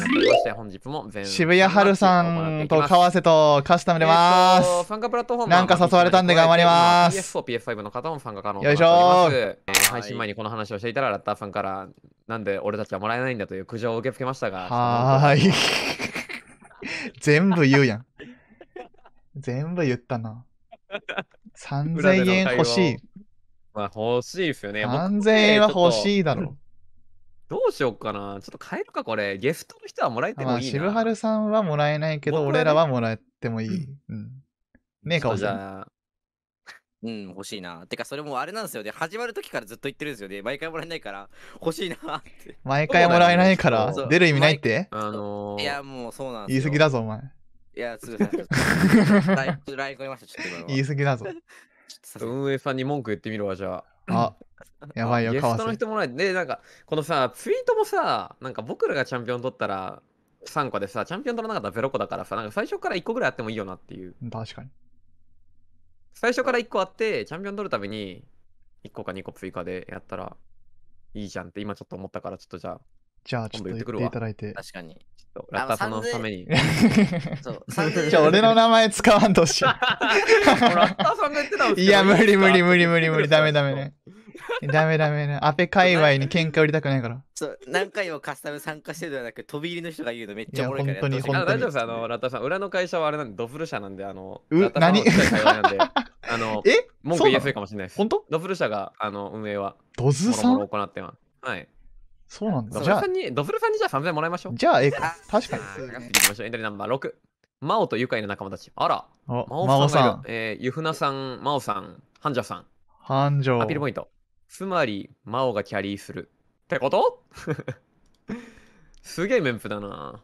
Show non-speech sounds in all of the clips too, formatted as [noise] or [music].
まして本日も全渋谷春さんと川瀬とカスタムでます、参加プラットフォームなんか誘われたんで頑張ります PS4、PS5 の方も参加可能となっております、配信前にこの話をしていたらラッターさんからなんで俺たちはもらえないんだという苦情を受け付けましたがはい全部言うやん全部言ったな3000円欲しいまあ欲しいですよね3000円は欲しいだろう。どうしよっかな。ちょっと変えるか、これ。ゲストの人はもらえてもいいな。まあ、渋春さんはもらえないけど、俺らはもらえてもいい。うん。ねえ、かおじゃうん、欲しいな。てか、それもあれなんですよね。始まる時からずっと言ってるんですよね。毎回もらえないから、欲しいなって。毎回もらえないから、出る意味ないってあのー、いや、もうそうなんです言い過ぎだぞ、お前。いや、すぐさ。ライブ、ライブ来ました、ちょっと。[laughs] 言い過ぎだぞ。運営さんに文句言ってみるわ、じゃあ。あ、やばいよ、ゲストの人もらえて。で、なんか、このさ、ツイートもさ、なんか僕らがチャンピオン取ったら3個でさ、チャンピオン取らなかったら0個だからさ、なんか最初から1個ぐらいあってもいいよなっていう。確かに。最初から1個あって、チャンピオン取るために1個か2個追加でやったらいいじゃんって今ちょっと思ったから、ちょっとじゃあ。じゃあ、ちょっと言っていただいて。確かに。ラッタさんのために。そう、[laughs] じゃあ、俺の名前使わんとしい。[laughs] ラタさんが言ってたいや、無理無理無理無理無理、ダメダメね。ダメダメね。アペ界隈に喧嘩売りたくないから。そう、何回もカスタム参加してるではなく、飛び入りの人が言うのめっちゃおもいから。本当に、大丈夫です、あの、ラッタさん。裏の会社はあれなんで、ドフル社なんで、あの、う、何 [laughs] あの、え文句言いやすいかもしれないです。本当ドフル社が、あの、運営は。ドズさん行ってはい。そうなんだ。じゃあ、ドブルさんにじゃあ3000もらいましょう。じゃあ、ええか。確かに。いきましょう。エントリーナンバー6。真央と愉快な仲間たち。あら、真央さんさん、えー、ゆふなさん、真央さん、ハンジャさん。ハンジャアピールポイント。つまり、真央がキャリーする。ってこと [laughs] すげえメンプだな。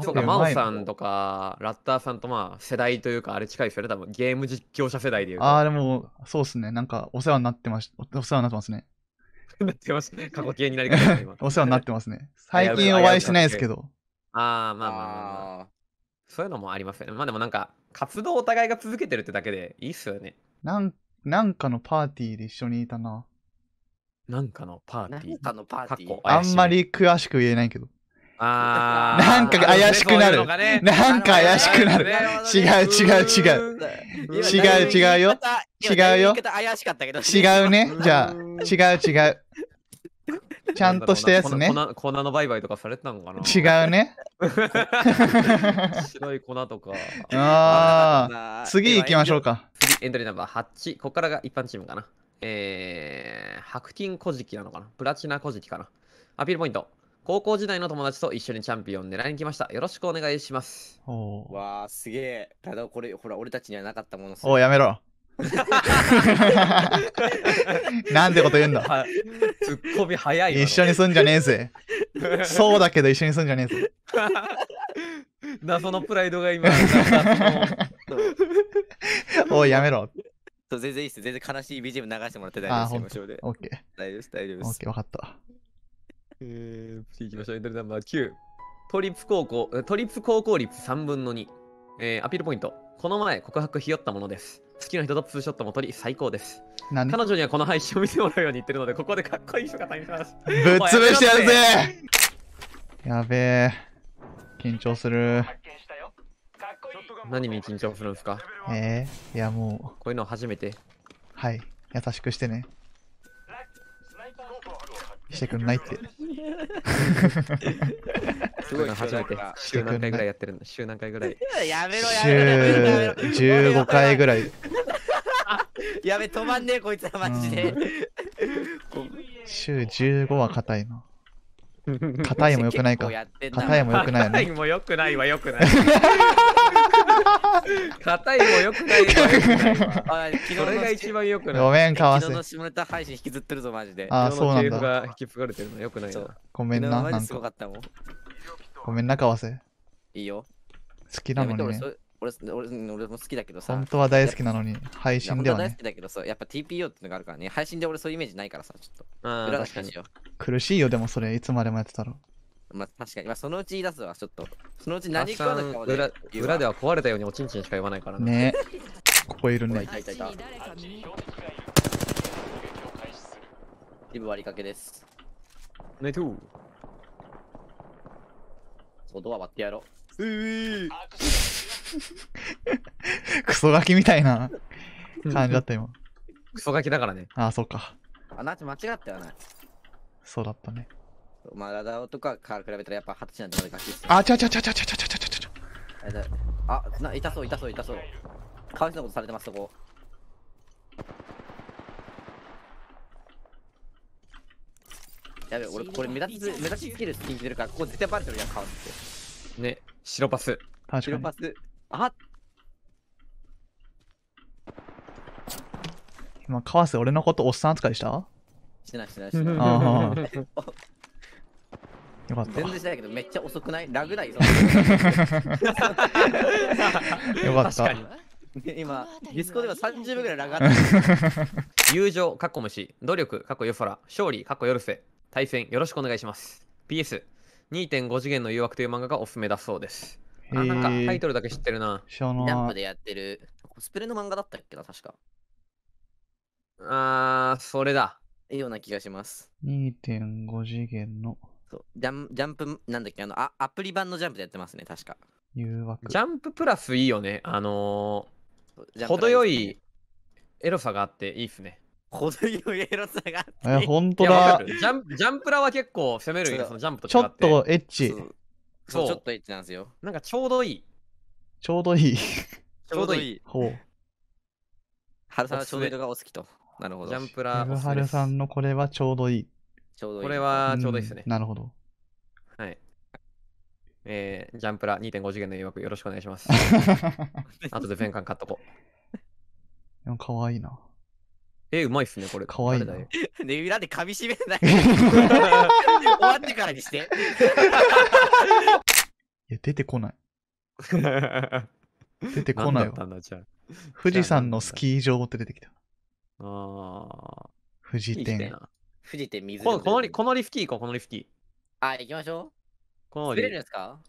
そうか、真央さんとか、ラッターさんとまあ、世代というか、あれ近いですよね、多分。ゲーム実況者世代でいう。ああ、でも、そうっすね。なんか、お世話になってまし、お世話になってますね。なってますね。[laughs] 過去形になりかけて今 [laughs] お世話になってますね。[laughs] 最近お会いしてないですけど。ああ、まあまあまあ、まあ、そういうのもありますよね。まあでもなんか、活動お互いが続けてるってだけでいいっすよね。なんなんかのパーティーで一緒にいたな。なんかのパーティー。なんかのパーティー。あんまり詳しく言えないけど。あなんか怪しくなる。なんか怪しくなる。違う違う違う。違う違うよ。違うよ。違うね。じゃあ、違う違う。[laughs] ちゃんとしたやつね。粉の売買とかされてたのかな違うね。[laughs] 白い粉とか。ああ、次行きましょうか。次、エントリーナンバー8。ここからが一般チームかな。えー、白金古事記なのかなプラチナ古事記かなアピールポイント。高校時代の友達と一緒にチャンピオン狙いに来ました。よろしくお願いします。おわあ、すげえ。ただこれ、ほら、俺たちにはなかったものおやめろ。なんてこと言うんだ。ツッコミ早い。一緒にすんじゃねえぜ。そうだけど一緒にすんじゃねえぜ。謎のプライドが今。おい、やめろ。そう全然いいっす。全然悲しい BGM 流してもらって大丈夫です。オッケー。大丈夫です、大丈夫です。オッケー、分かった。えー、次行きましょう。エントリーナンバー9。都高校、高校率3分の2。えー、アピールポイント。この前告白ひよったものです。好きな人とツーショットも撮り最高です。彼女にはこの配信を見てもらうように言ってるので、ここでかっこいい姿試します。ぶっ潰してやるぜやべえ。緊張する。何に緊張するんですかえー、いやもう。こういうの初めて。はい。優しくしてね。してくんないって。[laughs] すごい初めて週何回ぐらいやってるの週何回ぐらいやめろやめろ15回ぐらい [laughs] やべ止まんねえこいつはマジで、週15は硬いの。[laughs] 硬いもよくないか硬いもよくないよね硬いもよくないはよくない [laughs] 硬いもよくない [laughs] それが一番よくない。ごめん、かわせ。昨日の下ネタ配信引きずってるぞ、マジで。あ、そうなんだ。引き継がれてるのよくないよ。ごめんな。マジすごかったもん。ごめんな、かわせ。いいよ。好きなのに、ね。俺俺俺も好きだけどさ。本当は大好きなのに、配信では、ね。大好きだけどさ、やっぱ TPO ってのがあるからね。配信で俺そういうイメージないからさ、ちょっと。ああ、苦しいよ、でもそれ、いつまでもやってたら。まあ確かに、まあそのうち言い出すわ、ちょっと。そのうち何食わぬかをね裏言裏では壊れたようにおちんちんしか言わないからな。ねここいるねい。いたいた。リブ割りかけです。ねとぅ。そう、ドア割ってやろううぃ [laughs] クソガキみたいな感じだった今。クソガキだからね。ああ、そうか。あ、なち間違ってはない。そうだったね。マラダオとかから比べたらやっぱ二十歳なんてまでガキっす、ね、あちゃちゃちゃちゃちゃちゃちゃちゃちゃちゃあな痛そう痛そう痛そうかわいそうなことされてますそこやべ俺これ目立ち目立ちつけるって聞いてるからここ絶対バレてるやんかわってね白パス白パスあっ今、カワス、俺のことおっさん扱いしたしてないしてないしてない。よかった。全然しないけど、めっちゃ遅くないラグない [laughs] よかった。今、[laughs] ディスコでは30秒ぐらいラグあった。[laughs] 友情、かっこ虫、努力、かっこよそら、勝利、かっこよるせ、対戦、よろしくお願いします。PS、2.5次元の誘惑という漫画がおすすめだそうです。あ、なんかタイトルだけ知ってるな。ジャンプでやってる、コスプレの漫画だったっけな、確か。あー、それだ。いいような気がします。2.5次元の。そうジャンジャンプなんだっけあのあアプリ版のジャンプでやってますね確か誘惑ジャンププラスいいよねあのー、程よいエロさがあっていいっすね程よいエロさがあってえ本当だジャンジャンプラは結構攻めるよそのジャンプとちょっとエッチそうちょっとエッチなんですよなんかちょうどいいちょうどいいちょうどいいほう春さんはちょうどいいのがお好きとなるほどジャンプラはるさんのこれはちょうどいいちょうどいい。これはちょうどいいですね。なるほど。はい。えー、ジャンプラ2.5次元の誘惑よろしくお願いします。あ [laughs] とで全巻買っとこう。でもかわいいな。えうまいっすね、これ。かわいいな。[laughs] ね、裏で噛み締めない。[laughs] 終わってからにして。いや、出てこない。出てこないわ。富士山のスキー場って出てきた。ああ。富士店。富士って水このこのこのリフティー行こう、このリフティー。あ、行きましょう。この滑れるんですか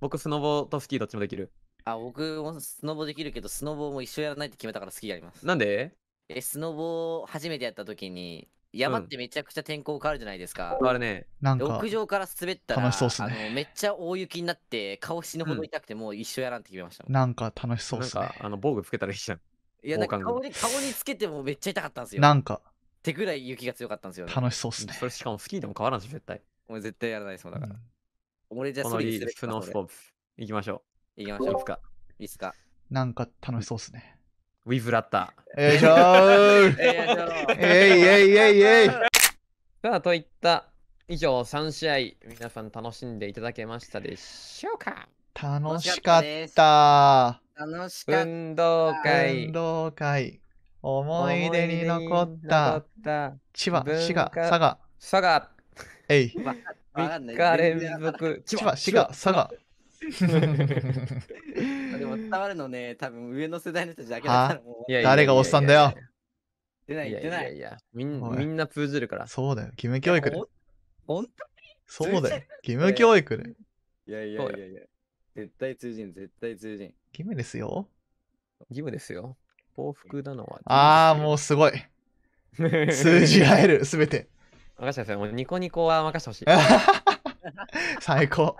僕、スノボとスキーどっちもできる。あ、僕もスノボできるけど、スノボも一緒やらないって決めたからスキーやります。なんでえ、スノボ初めてやった時に、山ってめちゃくちゃ天候変わるじゃないですか。あれね。なんか屋上から滑ったら、楽しそうっすねあのめっちゃ大雪になって、顔死ぬほど痛くて、も一緒やらんって決めましたん。なんか楽しそうっすねか、。あの、防具つけたらいいじゃん。いや、なんか顔に顔につけてもめっちゃ痛かったんですよ。なんか、ってぐらい雪が強かったんですよね。楽しそうっすね。それしかもスキーでも変わらんし、絶対。俺絶対やらないですだから。うん、俺じゃあ、スノースポーツ。行きましょう。行きましょう。いつか。いつか。なんか楽しそうっすね。ウィブラッター。よいしょーえいえいえいえいさあ、といった以上3試合、皆さん楽しんでいただけましたでしょうか楽しかった。楽しかった。運動会。運動会。思い出に残った千葉、滋賀、佐賀。佐賀。えい。3日連続。千葉、滋賀、佐賀。[laughs] でも伝わるのね、多分上の世代の人だけだから誰がおっさんだよ。出ない、出ない。いやみんな通じるから。そうだよ、義務教育で。本当にそうだよ、義務教育で。いやいやいやいや。絶対通じん、絶対通じん。義務ですよ。義務ですよ。幸福なのは。ああ、もうすごい。[laughs] 数字がえる、すべて。任せてください。もうニコニコは任せてほしい。[laughs] 最高。